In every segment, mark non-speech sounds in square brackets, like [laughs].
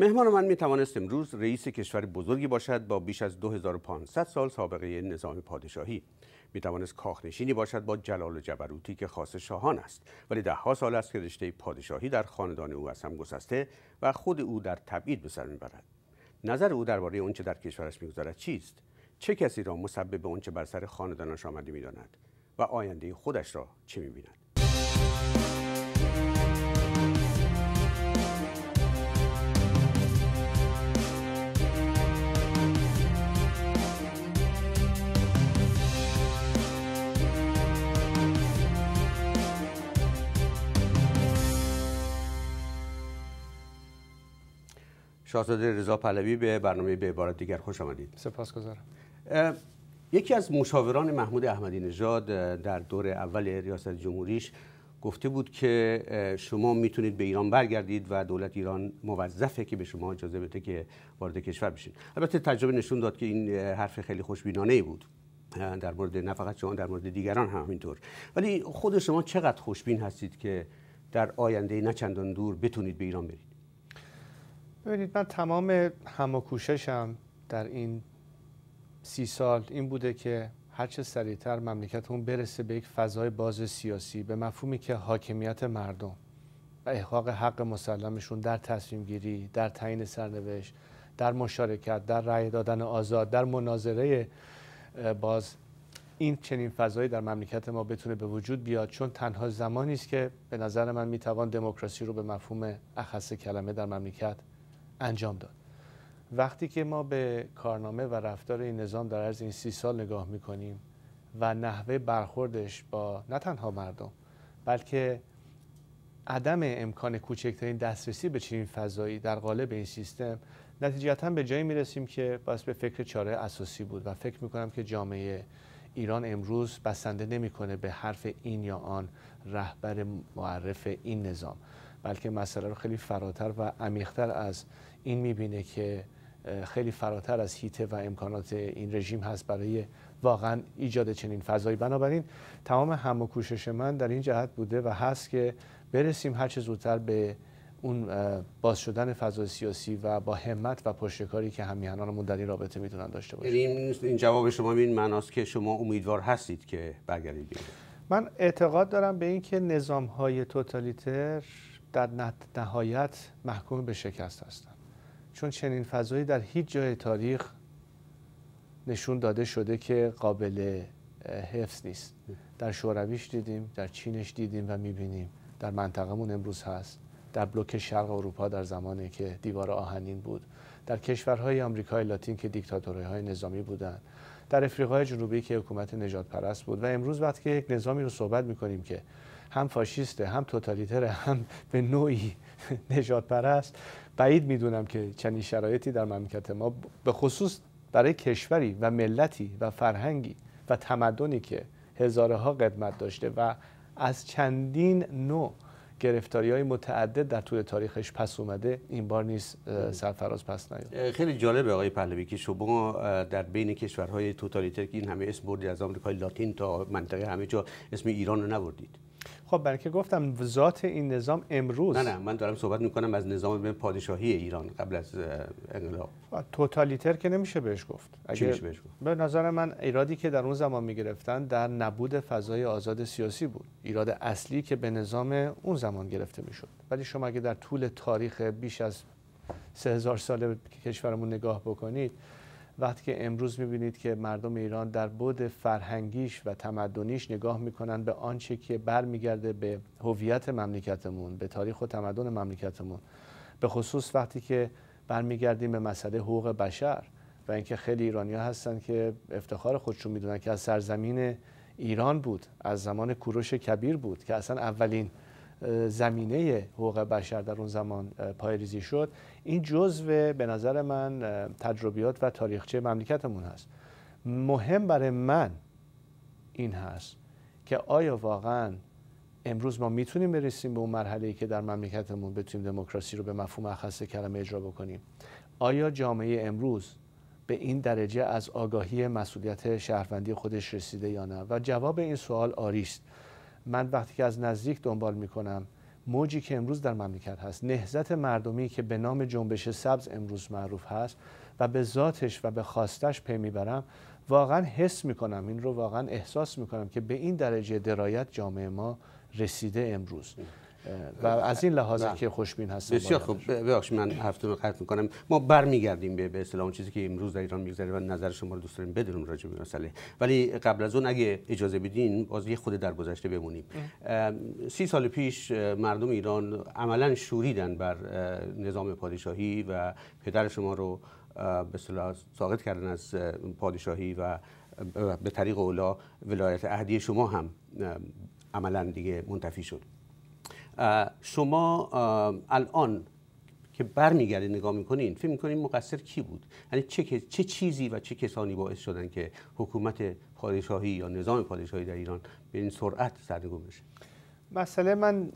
مهمان من می توانست امروز رئیس کشور بزرگی باشد با بیش از 2500 سال سابقه نظام پادشاهی می توانست کاخنشینی باشد با جلال و جبروتی که خاص شاهان است ولی دهها سال است که رشته پادشاهی در خاندان او از هم گسسته و خود او در تبعید به سر میبرد نظر او درباره آنچه در کشورش میگذرد چیست چه کسی را مسبب آنچه بر سر خاندانش آمده میداند و آینده خودش را چه میبیند شاهزاده رضا پهلوی به برنامه به عبارت دیگر خوش آمدید سپاسگزارم یکی از مشاوران محمود احمدی نژاد در دور اول ریاست جمهوریش گفته بود که شما میتونید به ایران برگردید و دولت ایران موظفه که به شما اجازه بده که وارد کشور بشید. البته تجربه نشون داد که این حرف خیلی خوشبینانه ای بود در مورد نه فقط شما در مورد دیگران هم همینطور ولی خود شما چقدر خوشبین هستید که در آینده نه چندان دور بتونید به ایران برید ببینید من تمام هم در این سی سال این بوده که هرچه سریعتر اون برسه به یک فضای باز سیاسی به مفهومی که حاکمیت مردم و احقاق حق مسلمشون در تصمیم گیری در تعیین سرنوشت در مشارکت در رأی دادن آزاد در مناظره باز این چنین فضایی در مملکت ما بتونه به وجود بیاد چون تنها زمانی است که به نظر من میتوان دموکراسی رو به مفهوم اخص کلمه در مملکت انجام داد وقتی که ما به کارنامه و رفتار این نظام در از این سی سال نگاه میکنیم و نحوه برخوردش با نه تنها مردم بلکه عدم امکان کوچکترین دسترسی به چنین فضایی در قالب این سیستم نتیجتا به جایی میرسیم که باید به فکر چاره اساسی بود و فکر میکنم که جامعه ایران امروز بسنده نمیکنه به حرف این یا آن رهبر معرف این نظام بلکه مسئله رو خیلی فراتر و عمیقتر از این میبینه که خیلی فراتر از هیته و امکانات این رژیم هست برای واقعا ایجاد چنین فضایی بنابراین تمام هم و کوشش من در این جهت بوده و هست که برسیم هر چه زودتر به اون باز شدن فضای سیاسی و با همت و پشتکاری که همیهنانمون در این رابطه میتونن داشته باشن یعنی این جواب شما این معناست که شما امیدوار هستید که برگردید من اعتقاد دارم به اینکه نظام های توتالیتر در نهایت محکوم به شکست هستند چون چنین فضایی در هیچ جای تاریخ نشون داده شده که قابل حفظ نیست در شورویش دیدیم در چینش دیدیم و میبینیم در منطقمون امروز هست در بلوک شرق اروپا در زمانی که دیوار آهنین بود در کشورهای آمریکای لاتین که دیکتاتوری های نظامی بودند در افریقای جنوبی که حکومت نجات پرست بود و امروز وقتی که یک نظامی رو صحبت میکنیم که هم فاشیسته هم توتالیتره هم به نوعی [laughs] نجات پرست بعید میدونم که چنین شرایطی در مملکت ما به خصوص برای کشوری و ملتی و فرهنگی و تمدنی که هزارها ها قدمت داشته و از چندین نوع گرفتاری های متعدد در طول تاریخش پس اومده این بار نیست سرفراز پس نیاد خیلی جالبه آقای پهلوی که شما در بین کشورهای توتالیتر که این همه اسم بردید از آمریکای لاتین تا منطقه همه جا اسم ایران رو نبردید خب برای که گفتم ذات این نظام امروز نه نه من دارم صحبت میکنم از نظام پادشاهی ایران قبل از انقلاب توتالیتر که نمیشه بهش گفت اگه بهش گفت به نظر من ایرادی که در اون زمان میگرفتن در نبود فضای آزاد سیاسی بود ایراد اصلی که به نظام اون زمان گرفته میشد ولی شما اگه در طول تاریخ بیش از سه هزار ساله کشورمون نگاه بکنید وقتی که امروز میبینید که مردم ایران در بود فرهنگیش و تمدنیش نگاه میکنن به آنچه که برمیگرده به هویت مملکتمون به تاریخ و تمدن مملکتمون به خصوص وقتی که برمیگردیم به مسئله حقوق بشر و اینکه خیلی ایرانیا هستن که افتخار خودشون میدونن که از سرزمین ایران بود از زمان کوروش کبیر بود که اصلا اولین زمینه حقوق بشر در اون زمان پایریزی شد این جزو به نظر من تجربیات و تاریخچه مملکتمون هست مهم برای من این هست که آیا واقعا امروز ما میتونیم برسیم به اون مرحله ای که در مملکتمون بتونیم دموکراسی رو به مفهوم اخص کلمه اجرا بکنیم آیا جامعه امروز به این درجه از آگاهی مسئولیت شهروندی خودش رسیده یا نه و جواب این سوال آریست من وقتی که از نزدیک دنبال میکنم موجی که امروز در مملکت هست نهزت مردمی که به نام جنبش سبز امروز معروف هست و به ذاتش و به خواستش پی میبرم واقعا حس میکنم این رو واقعا احساس میکنم که به این درجه درایت جامعه ما رسیده امروز و از این لحاظ که خوشبین هستم بسیار خوب ببخشید من هفته رو قطع میکنم ما برمیگردیم به به اصطلاح اون چیزی که امروز در ایران می‌گذره و نظر شما رو دوست داریم بدونیم راجع به مسئله ولی قبل از اون اگه اجازه بدین باز یه خود در گذشته بمونیم سی سال پیش مردم ایران عملا شوریدن بر نظام پادشاهی و پدر شما رو به اصطلاح ساقط کردن از پادشاهی و به طریق اولا ولایت اهدی شما هم عملا دیگه منتفی شد شما الان که برمیگردی نگاه میکنین فکر میکنین مقصر کی بود یعنی چه, چه چیزی و چه کسانی باعث شدن که حکومت پادشاهی یا نظام پادشاهی در ایران به این سرعت سرنگون بشه مسئله من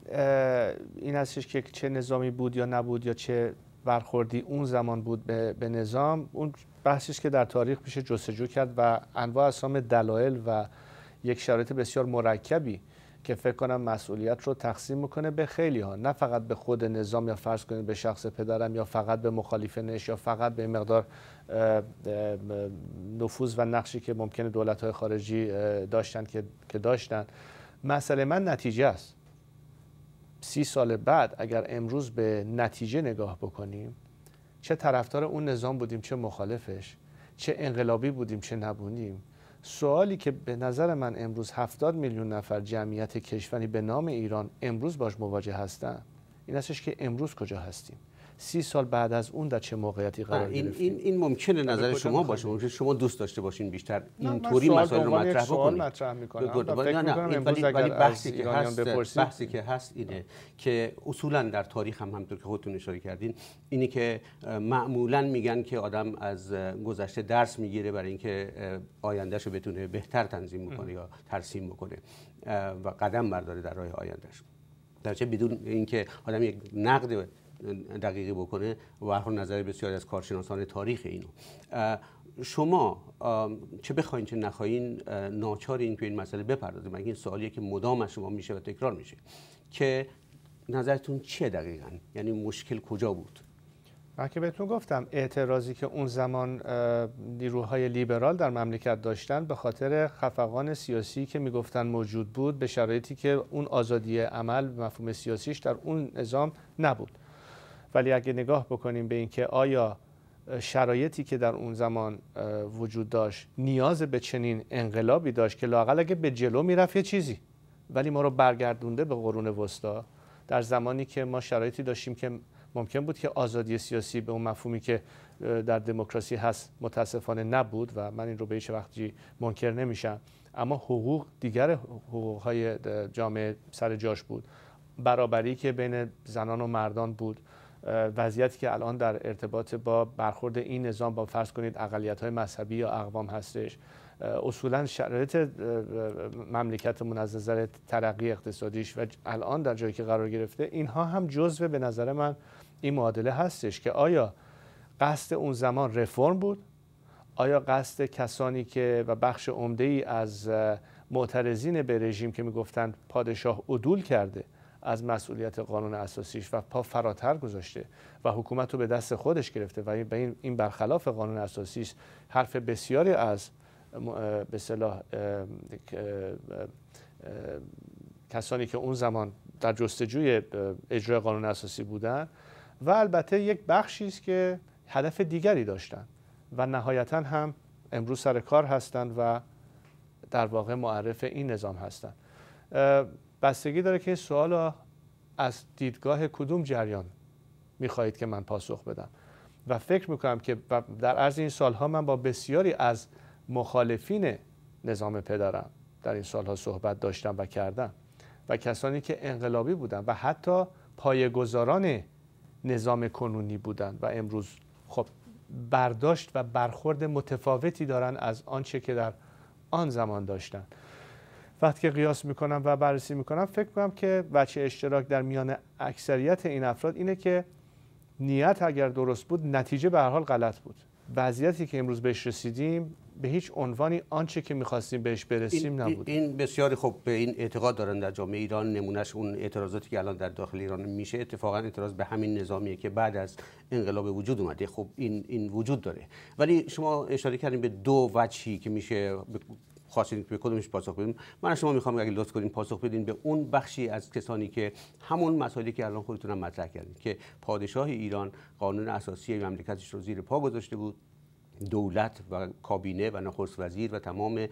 این هستش که چه نظامی بود یا نبود یا چه برخوردی اون زمان بود به, به نظام اون بحثش که در تاریخ میشه جستجو کرد و انواع اسام دلایل و یک شرایط بسیار مرکبی که فکر کنم مسئولیت رو تقسیم میکنه به خیلی ها نه فقط به خود نظام یا فرض کنید به شخص پدرم یا فقط به مخالفینش یا فقط به مقدار نفوذ و نقشی که ممکنه دولت های خارجی داشتن که داشتن مسئله من نتیجه است سی سال بعد اگر امروز به نتیجه نگاه بکنیم چه طرفدار اون نظام بودیم چه مخالفش چه انقلابی بودیم چه نبونیم سوالی که به نظر من امروز 70 میلیون نفر جمعیت کشوری به نام ایران امروز باش مواجه هستن این استش که امروز کجا هستیم سی سال بعد از اون در چه موقعیتی قرار این این این ممکنه نظر شما باشه ممکنه شما دوست داشته باشین بیشتر اینطوری مسائل رو مطرح بکنید مطرح میکنم خب، ولی ولی بحثی که هست بحثی که هست اینه که اصولا در تاریخ هم همونطور که خودتون اشاره کردین اینی که معمولا میگن که آدم از گذشته درس میگیره برای اینکه آیندهشو بتونه بهتر تنظیم بکنه یا ترسیم بکنه و قدم برداره در راه آیندهش چه بدون اینکه آدم یک نقد دقیقی بکنه و هر نظر بسیاری از کارشناسان تاریخ اینو شما چه بخواین چه نخواین ناچار این که این مسئله بپردازید مگه این سوالیه که مدام از شما میشه و تکرار میشه که نظرتون چیه دقیقا یعنی مشکل کجا بود من که بهتون گفتم اعتراضی که اون زمان نیروهای لیبرال در مملکت داشتن به خاطر خفقان سیاسی که میگفتن موجود بود به شرایطی که اون آزادی عمل مفهوم سیاسیش در اون نظام نبود ولی اگه نگاه بکنیم به اینکه آیا شرایطی که در اون زمان وجود داشت نیاز به چنین انقلابی داشت که لاقل اگه به جلو میرفت یه چیزی ولی ما رو برگردونده به قرون وسطا در زمانی که ما شرایطی داشتیم که ممکن بود که آزادی سیاسی به اون مفهومی که در دموکراسی هست متاسفانه نبود و من این رو به هیچ وقتی منکر نمیشم اما حقوق دیگر حقوق های جامعه سر جاش بود برابری که بین زنان و مردان بود وضعیتی که الان در ارتباط با برخورد این نظام با فرض کنید اقلیت های مذهبی یا اقوام هستش اصولا شرایط مملکتمون از نظر ترقی اقتصادیش و الان در جایی که قرار گرفته اینها هم جزو به نظر من این معادله هستش که آیا قصد اون زمان رفرم بود آیا قصد کسانی که و بخش عمده ای از معترضین به رژیم که میگفتند پادشاه عدول کرده از مسئولیت قانون اساسیش و پا فراتر گذاشته و حکومت رو به دست خودش گرفته و این برخلاف قانون اساسیش حرف بسیاری از به صلاح کسانی که اون زمان در جستجوی اجرای قانون اساسی بودن و البته یک بخشی است که هدف دیگری داشتن و نهایتا هم امروز سر کار هستند و در واقع معرف این نظام هستند بستگی داره که سوال از دیدگاه کدوم جریان میخواهید که من پاسخ بدم و فکر میکنم که در عرض این سالها من با بسیاری از مخالفین نظام پدرم در این سالها صحبت داشتم و کردم و کسانی که انقلابی بودن و حتی پایگزاران نظام کنونی بودند و امروز خب برداشت و برخورد متفاوتی دارن از آنچه که در آن زمان داشتند وقتی که قیاس میکنم و بررسی میکنم فکر میکنم که وچه اشتراک در میان اکثریت این افراد اینه که نیت اگر درست بود نتیجه به هر حال غلط بود وضعیتی که امروز بهش رسیدیم به هیچ عنوانی آنچه که میخواستیم بهش برسیم نبود این بسیاری خب به این اعتقاد دارن در جامعه ایران نمونهش اون اعتراضاتی که الان در داخل ایران میشه اتفاقا اعتراض به همین نظامیه که بعد از انقلاب وجود اومده خب این این وجود داره ولی شما اشاره کردیم به دو وجهی که میشه خواستید به کدومش پاسخ بدیم من از شما میخوام اگه لطف کنین پاسخ بدین به اون بخشی از کسانی که همون مسائلی که الان خودتون هم مطرح کردین که پادشاه ایران قانون اساسی مملکتش رو زیر پا گذاشته بود دولت و کابینه و نخست وزیر و تمام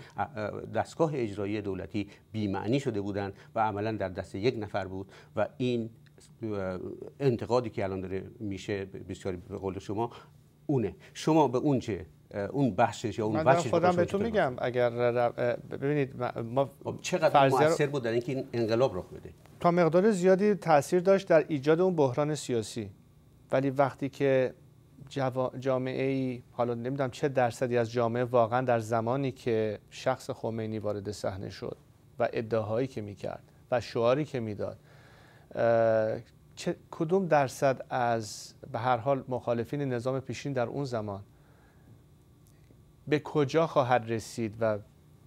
دستگاه اجرایی دولتی بیمعنی شده بودند و عملا در دست یک نفر بود و این انتقادی که الان داره میشه بسیاری به قول شما اونه شما به اون چه اون بخشش یا اون من خودم بهتون میگم اگر ببینید ما خب، چقدر موثر بود در اینکه این انقلاب رخ بده تا مقدار زیادی تاثیر داشت در ایجاد اون بحران سیاسی ولی وقتی که جامعه ای حالا نمیدونم چه درصدی از جامعه واقعا در زمانی که شخص خمینی وارد صحنه شد و ادعاهایی که میکرد و شعاری که میداد کدوم درصد از به هر حال مخالفین نظام پیشین در اون زمان به کجا خواهد رسید و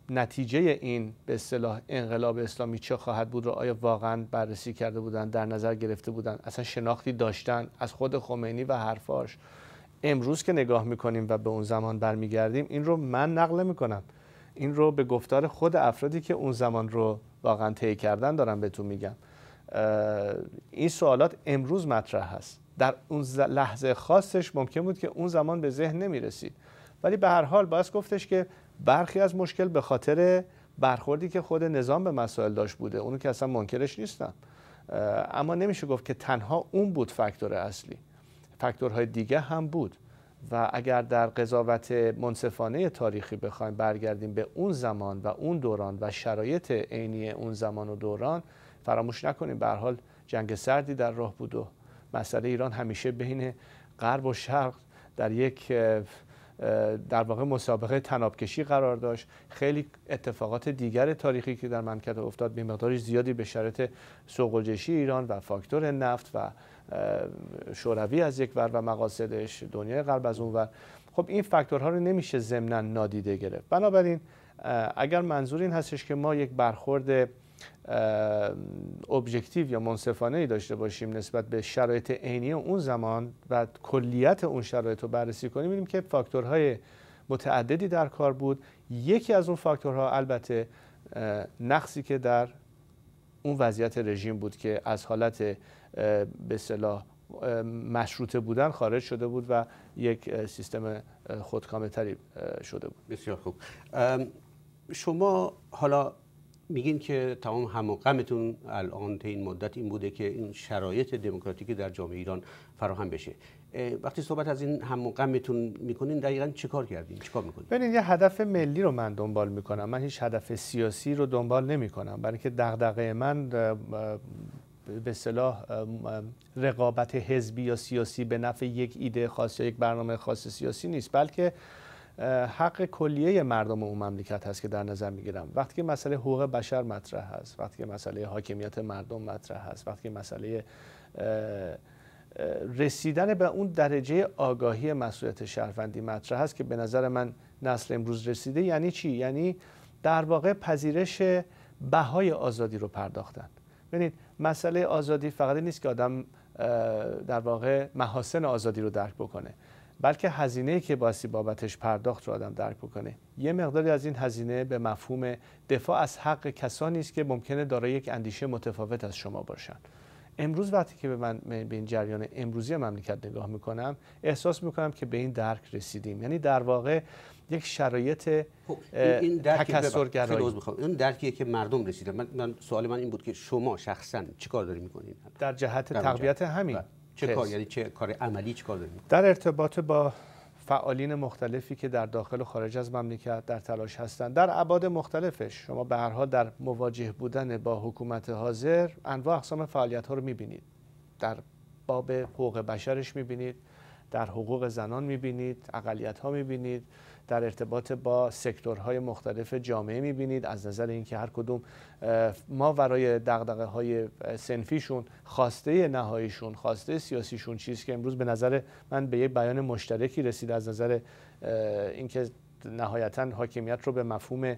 نتیجه این به اصطلاح انقلاب اسلامی چه خواهد بود رو آیا واقعا بررسی کرده بودند در نظر گرفته بودند اصلا شناختی داشتن از خود خمینی و حرفاش امروز که نگاه میکنیم و به اون زمان برمیگردیم این رو من نقل میکنم این رو به گفتار خود افرادی که اون زمان رو واقعا طی کردن دارم بهتون میگم این سوالات امروز مطرح هست در اون لحظه خاصش ممکن بود که اون زمان به ذهن نمیرسید ولی به هر حال باید گفتش که برخی از مشکل به خاطر برخوردی که خود نظام به مسائل داشت بوده اونو که اصلا منکرش نیستم اما نمیشه گفت که تنها اون بود فاکتور اصلی فاکتورهای دیگه هم بود و اگر در قضاوت منصفانه تاریخی بخوایم برگردیم به اون زمان و اون دوران و شرایط عینی اون زمان و دوران فراموش نکنیم به حال جنگ سردی در راه بود و مسئله ایران همیشه بین غرب و شرق در یک در واقع مسابقه تنابکشی قرار داشت خیلی اتفاقات دیگر تاریخی که در منکت افتاد به زیادی به شرط سوقجشی ایران و فاکتور نفت و شوروی از یک ور و مقاصدش دنیای غرب از اون ور خب این فاکتورها رو نمیشه ضمنا نادیده گرفت بنابراین اگر منظور این هستش که ما یک برخورد ابجکتیو یا منصفانه ای داشته باشیم نسبت به شرایط عینی اون زمان و کلیت اون شرایط رو بررسی کنیم ببینیم که فاکتورهای متعددی در کار بود یکی از اون فاکتورها البته نقصی که در اون وضعیت رژیم بود که از حالت به صلاح مشروطه بودن خارج شده بود و یک سیستم خودکامه تری شده بود بسیار خوب شما حالا میگین که تمام هم الان تا این مدت این بوده که این شرایط دموکراتیک در جامعه ایران فراهم بشه وقتی صحبت از این هم میکنین دقیقا چه کار کردین چیکار میکنین ببینید یه هدف ملی رو من دنبال میکنم من هیچ هدف سیاسی رو دنبال نمیکنم برای اینکه دغدغه من به صلاح رقابت حزبی یا سیاسی به نفع یک ایده خاص یا یک برنامه خاص سیاسی نیست بلکه حق کلیه مردم اون مملکت هست که در نظر میگیرم وقتی که مسئله حقوق بشر مطرح هست وقتی که مسئله حاکمیت مردم مطرح هست وقتی که مسئله رسیدن به اون درجه آگاهی مسئولیت شهروندی مطرح هست که به نظر من نسل امروز رسیده یعنی چی یعنی در واقع پذیرش بهای آزادی رو پرداختن ببینید مسئله آزادی فقط نیست که آدم در واقع محاسن آزادی رو درک بکنه بلکه هزینه که باسی بابتش پرداخت رو آدم درک بکنه یه مقداری از این هزینه به مفهوم دفاع از حق کسانی است که ممکنه دارای یک اندیشه متفاوت از شما باشن امروز وقتی که به من به این جریان امروزی مملکت نگاه میکنم احساس میکنم که به این درک رسیدیم یعنی در واقع یک شرایط خب، این تکثرگرایی این درکیه که مردم رسیدن من, سوال من این بود که شما شخصا چیکار دارید میکنید در جهت تقویت همین بله. چه کار یعنی چه کار عملی چه در ارتباط با فعالین مختلفی که در داخل و خارج از مملکت در تلاش هستند در ابعاد مختلفش شما به هر حال در مواجه بودن با حکومت حاضر انواع اقسام فعالیت ها رو میبینید در باب حقوق بشرش میبینید در حقوق زنان میبینید اقلیت ها میبینید در ارتباط با سکتورهای مختلف جامعه میبینید از نظر اینکه هر کدوم ما برای دقدقه های سنفیشون خواسته نهاییشون خواسته سیاسیشون چیز که امروز به نظر من به یک بیان مشترکی رسید از نظر اینکه نهایتا حاکمیت رو به مفهوم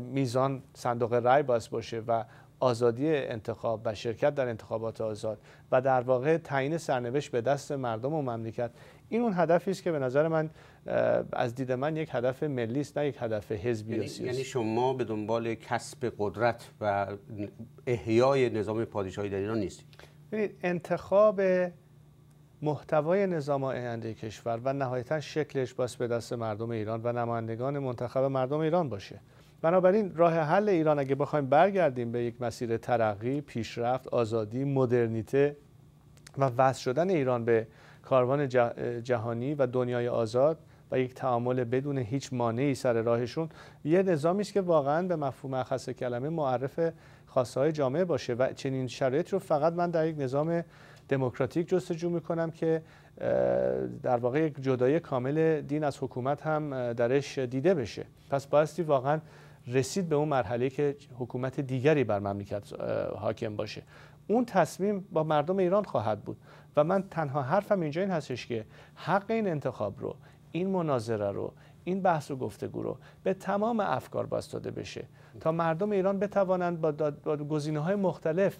میزان صندوق رای باز باشه و آزادی انتخاب و شرکت در انتخابات آزاد و در واقع تعیین سرنوشت به دست مردم و مملکت این اون هدفی است که به نظر من از دید من یک هدف ملی است نه یک هدف حزبی یعنی سیاسی یعنی شما به دنبال کسب قدرت و احیای نظام پادشاهی در ایران نیستید ببینید انتخاب محتوای نظام آینده کشور و نهایتا شکلش باز به دست مردم ایران و نمایندگان منتخب مردم ایران باشه بنابراین راه حل ایران اگه بخوایم برگردیم به یک مسیر ترقی، پیشرفت، آزادی، مدرنیته و وصل شدن ایران به کاروان جهانی و دنیای آزاد و یک تعامل بدون هیچ مانعی سر راهشون یه نظامی است که واقعا به مفهوم اخص کلمه معرف خاصه جامعه باشه و چنین شرایط رو فقط من در یک نظام دموکراتیک جستجو میکنم که در واقع یک جدایی کامل دین از حکومت هم درش دیده بشه پس بایستی واقعا رسید به اون مرحله که حکومت دیگری بر مملکت حاکم باشه اون تصمیم با مردم ایران خواهد بود و من تنها حرفم اینجا این هستش که حق این انتخاب رو این مناظره رو این بحث و گفتگو رو به تمام افکار باستاده بشه تا مردم ایران بتوانند با, با های مختلف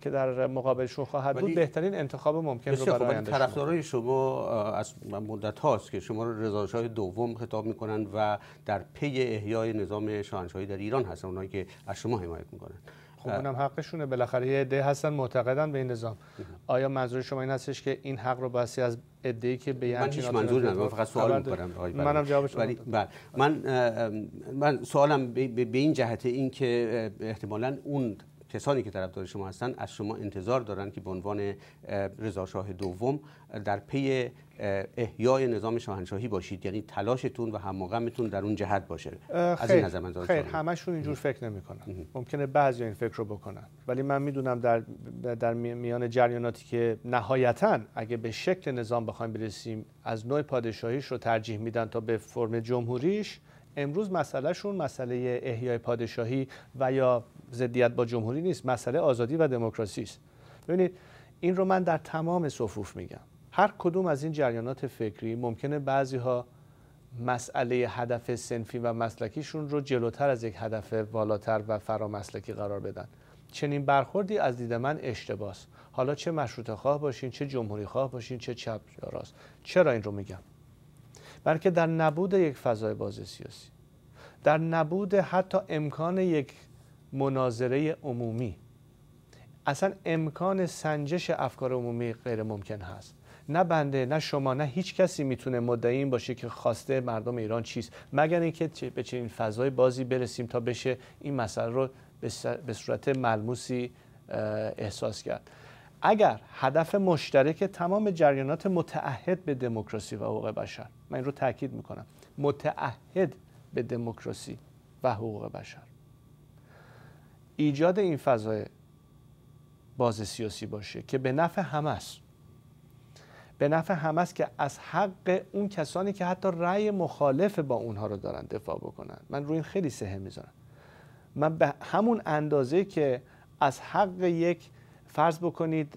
که در مقابلشون خواهد بود بهترین انتخاب ممکن رو برای طرفدارای شما از مدت هاست که شما رو رضا شاه دوم خطاب میکنن و در پی احیای نظام شاهنشاهی در ایران هستن اونایی که از شما حمایت میکنن خب اونم حقشونه بالاخره یه عده هستن معتقدن به این نظام آیا منظور شما این هستش که این حق رو باسی از ای که به یعنی من هیچ منظور ندارم من فقط سوال می‌کنم منم جوابش ولی بله. من من سوالم به این جهت این که احتمالاً اون کسانی که طرفدار شما هستند از شما انتظار دارند که به عنوان رضا شاه دوم در پی احیای نظام شاهنشاهی باشید یعنی تلاشتون و هماغمتون در اون جهت باشه از این نظر من خیر اینجور فکر نمیکنن ممکنه بعضی این فکر رو بکنن ولی من میدونم در در میان جریاناتی که نهایتا اگه به شکل نظام بخوایم برسیم از نوع پادشاهیش رو ترجیح میدن تا به فرم جمهوریش امروز مسئلهشون مسئله احیای پادشاهی و یا ضدیت با جمهوری نیست مسئله آزادی و دموکراسی است ببینید این رو من در تمام صفوف میگم هر کدوم از این جریانات فکری ممکنه بعضی ها مسئله هدف سنفی و مسلکیشون رو جلوتر از یک هدف بالاتر و فرامسلکی قرار بدن چنین برخوردی از دید من اشتباس حالا چه مشروط خواه باشین چه جمهوری خواه باشین چه چپ راست چرا این رو میگم بلکه در نبود یک فضای باز سیاسی در نبود حتی امکان یک مناظره عمومی اصلا امکان سنجش افکار عمومی غیر ممکن هست نه بنده نه شما نه هیچ کسی میتونه مدعی این باشه که خواسته مردم ایران چیست مگر اینکه به چنین فضای بازی برسیم تا بشه این مسئله رو به صورت ملموسی احساس کرد اگر هدف مشترک تمام جریانات متعهد به دموکراسی و حقوق بشر من این رو تاکید میکنم متعهد به دموکراسی و حقوق بشر ایجاد این فضای باز سیاسی باشه که به نفع همه است به نفع همه است که از حق اون کسانی که حتی رأی مخالف با اونها رو دارن دفاع بکنن من روی این خیلی سهه میذارم من به همون اندازه که از حق یک فرض بکنید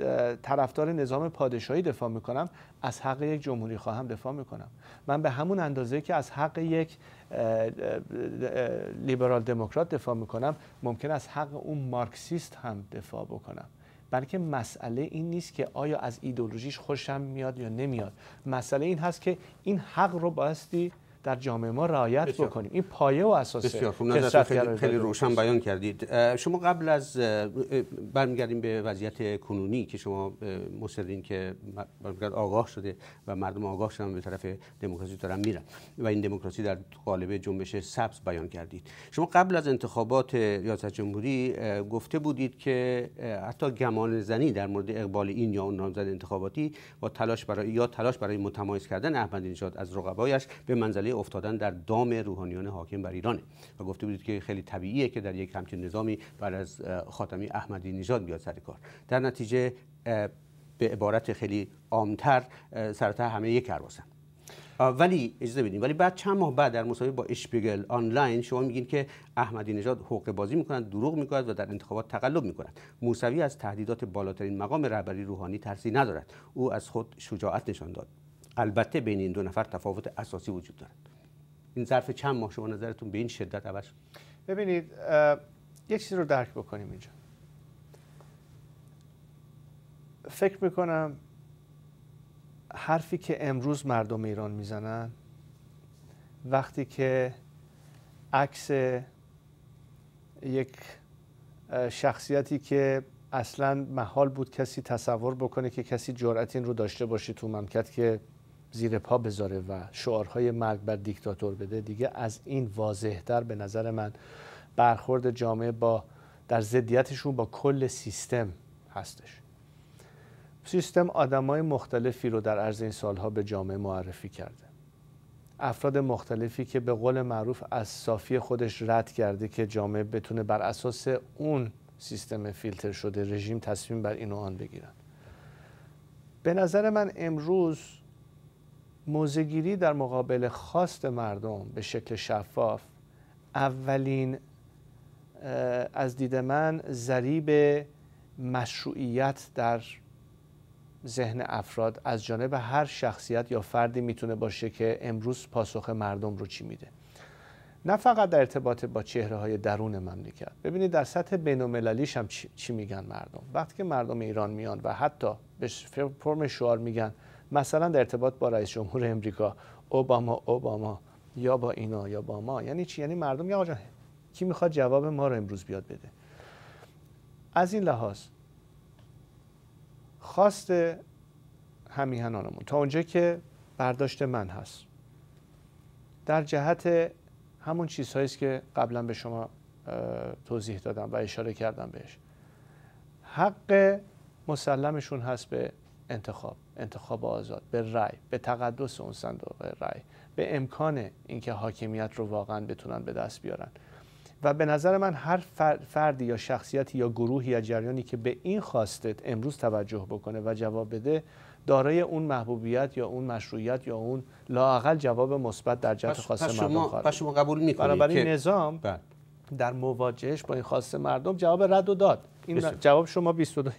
طرفدار نظام پادشاهی دفاع میکنم از حق یک جمهوری خواهم دفاع میکنم من به همون اندازه که از حق یک لیبرال دموکرات دفاع میکنم ممکن است حق اون مارکسیست هم دفاع بکنم بلکه مسئله این نیست که آیا از ایدولوژیش خوشم میاد یا نمیاد مسئله این هست که این حق رو بایستی در جامعه ما رعایت بکنیم این پایه و اساسه بسیار خوب خیلی, خیلی روشن بیان کردید شما قبل از برمیگردیم به وضعیت کنونی که شما مصرین که آگاه شده و مردم آگاه شدن به طرف دموکراسی دارن میرن و این دموکراسی در قالب جنبش سبز بیان کردید شما قبل از انتخابات ریاست جمهوری گفته بودید که حتی گمان زنی در مورد اقبال این یا اون نامزد انتخاباتی با تلاش برای یا تلاش برای متمایز کردن احمدی نژاد از رقبایش به منزله افتادن در دام روحانیان حاکم بر ایرانه و گفته بودید که خیلی طبیعیه که در یک همچین نظامی بعد از خاتمی احمدی نژاد بیاد سر کار در نتیجه به عبارت خیلی عامتر سرتا همه یک کرواسن ولی اجازه بدین ولی بعد چند ماه بعد در مصاحبه با اشپیگل آنلاین شما میگین که احمدی نژاد حقوق بازی میکنند دروغ میکنند و در انتخابات تقلب میکنند موسوی از تهدیدات بالاترین مقام رهبری روحانی ترسی ندارد او از خود شجاعت نشان داد البته بین این دو نفر تفاوت اساسی وجود دارد این ظرف چند ماه شما نظرتون به این شدت عوض شد ببینید یک چیز رو درک بکنیم اینجا فکر میکنم حرفی که امروز مردم ایران میزنن وقتی که عکس یک شخصیتی که اصلا محال بود کسی تصور بکنه که کسی جرأت این رو داشته باشه تو مملکت که زیر پا بذاره و شعارهای مرگ بر دیکتاتور بده دیگه از این واضحتر به نظر من برخورد جامعه با در ضدیتشون با کل سیستم هستش سیستم آدمای مختلفی رو در عرض این سالها به جامعه معرفی کرده افراد مختلفی که به قول معروف از صافی خودش رد کرده که جامعه بتونه بر اساس اون سیستم فیلتر شده رژیم تصمیم بر این و آن بگیرن به نظر من امروز موزگیری در مقابل خواست مردم به شکل شفاف اولین از دید من ذریب مشروعیت در ذهن افراد از جانب هر شخصیت یا فردی میتونه باشه که امروز پاسخ مردم رو چی میده نه فقط در ارتباط با چهره های درون مملکت ببینید در سطح بین هم چی میگن مردم وقتی که مردم ایران میان و حتی به فرم شعار میگن مثلا در ارتباط با رئیس جمهور امریکا اوباما اوباما یا با اینا یا با ما یعنی چی یعنی مردم یا آقا کی میخواد جواب ما رو امروز بیاد بده از این لحاظ خواست همیهنانمون تا اونجا که برداشت من هست در جهت همون چیزهایی است که قبلا به شما توضیح دادم و اشاره کردم بهش حق مسلمشون هست به انتخاب انتخاب آزاد به رأی به تقدس اون صندوق رأی به امکان اینکه حاکمیت رو واقعا بتونن به دست بیارن و به نظر من هر فردی یا شخصیتی یا گروهی یا جریانی که به این خواستت امروز توجه بکنه و جواب بده دارای اون محبوبیت یا اون مشروعیت یا اون لاقل جواب مثبت در جهت پس مردم خواهد شما قبول کنید که نظام بله. در مواجهش با این خواست مردم جواب رد و داد این جواب شما 22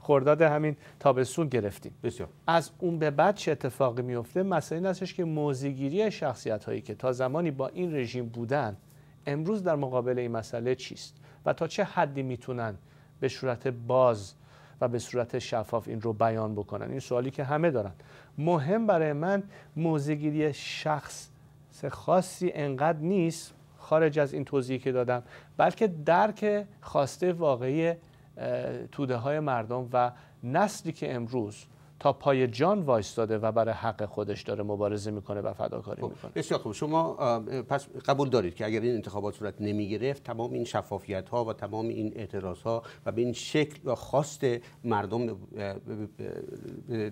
خرداد همین تابستون گرفتیم بسیار. از اون به بعد چه اتفاقی میفته مسئله این هستش که موزیگیری شخصیت هایی که تا زمانی با این رژیم بودن امروز در مقابل این مسئله چیست و تا چه حدی میتونن به صورت باز و به صورت شفاف این رو بیان بکنن این سوالی که همه دارن مهم برای من موزیگیری شخص خاصی انقدر نیست خارج از این توضیحی که دادم بلکه درک خواسته واقعی توده های مردم و نسلی که امروز تا پای جان وایستاده و برای حق خودش داره مبارزه میکنه و فداکاری خب، میکنه بسیار خوب شما پس قبول دارید که اگر این انتخابات صورت نمی گرفت تمام این شفافیت ها و تمام این اعتراض ها و به این شکل و خواست مردم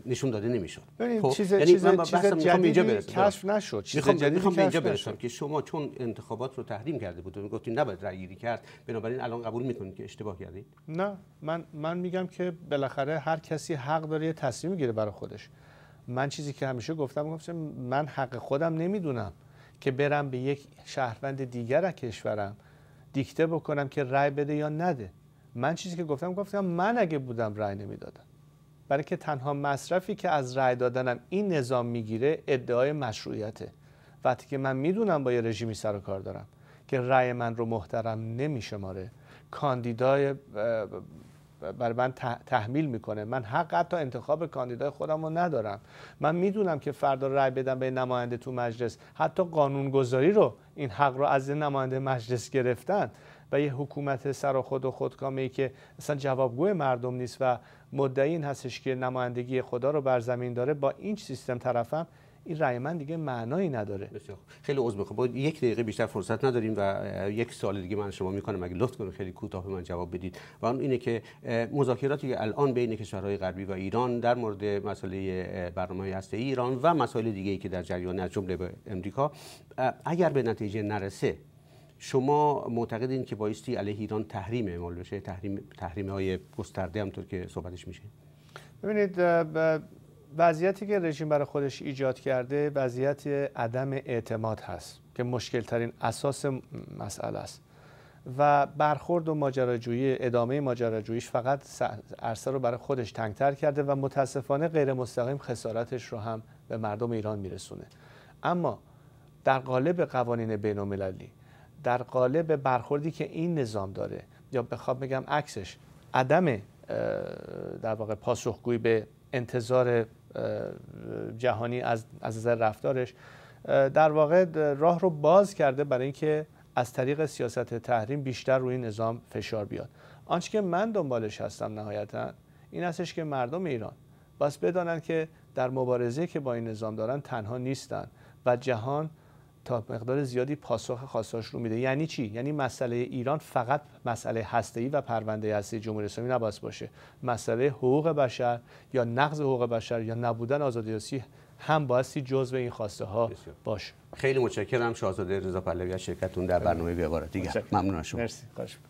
نشون داده نمیشد خب. چیز یعنی چیز, من چیز اینجا کشف نشد چیز اینجا که شما چون انتخابات رو تحریم کرده بودید گفتین نباید رأی گیری کرد بنابراین الان قبول میکنید که اشتباه کردید نه من من میگم که بالاخره هر کسی حق داره تصمیم نمیگیره برای خودش من چیزی که همیشه گفتم گفتم من حق خودم نمیدونم که برم به یک شهروند دیگر از کشورم دیکته بکنم که رأی بده یا نده من چیزی که گفتم گفتم من اگه بودم رأی نمیدادم برای که تنها مصرفی که از رأی دادنم این نظام میگیره ادعای مشروعیته وقتی که من میدونم با یه رژیمی سر و کار دارم که رأی من رو محترم نمیشماره کاندیدای بر من تحمیل میکنه من حق حتی انتخاب کاندیدای خودم رو ندارم من میدونم که فردا رأی بدم به نماینده تو مجلس حتی قانونگذاری رو این حق رو از نماینده مجلس گرفتن و یه حکومت سر و خود و خودکامه ای که اصلا جوابگوی مردم نیست و مدعی این هستش که نمایندگی خدا رو بر زمین داره با این سیستم طرفم این من دیگه معنایی نداره بسیار خیلی عذر میخوام یک دقیقه بیشتر فرصت نداریم و یک سال دیگه من شما میکنم اگه لطف کنید خیلی کوتاه من جواب بدید و اون اینه که مذاکراتی که الان بین کشورهای غربی و ایران در مورد مسئله برنامه هسته ایران و مسائل دیگه ای که در جریان از جمله به امریکا اگر به نتیجه نرسه شما معتقدین که بایستی علیه ایران تحریم اعمال بشه تحریم تحریم های گسترده همطور که صحبتش میشه ببینید وضعیتی که رژیم برای خودش ایجاد کرده وضعیت عدم اعتماد هست که مشکل ترین اساس مسئله است و برخورد و ماجراجویی ادامه ماجراجوییش فقط عرصه رو برای خودش تنگتر کرده و متاسفانه غیر مستقیم خسارتش رو هم به مردم ایران میرسونه اما در قالب قوانین بین در قالب برخوردی که این نظام داره یا بخواب بگم عکسش عدم در واقع پاسخگویی به انتظار جهانی از از نظر رفتارش در واقع راه رو باز کرده برای اینکه از طریق سیاست تحریم بیشتر روی نظام فشار بیاد آنچه که من دنبالش هستم نهایتا این هستش که مردم ایران بس بدانند که در مبارزه که با این نظام دارن تنها نیستن و جهان تا مقدار زیادی پاسخ خاصاش رو میده یعنی چی یعنی مسئله ایران فقط مسئله هسته‌ای و پرونده هستی جمهوری اسلامی نباید باشه مسئله حقوق بشر یا نقض حقوق بشر یا نبودن آزادی سیاسی هم بایستی جزء این خواسته ها باشه خیلی متشکرم شاهزاده رضا پهلوی از شرکتتون در برنامه به دیگه ممنون شما مرسی خواهش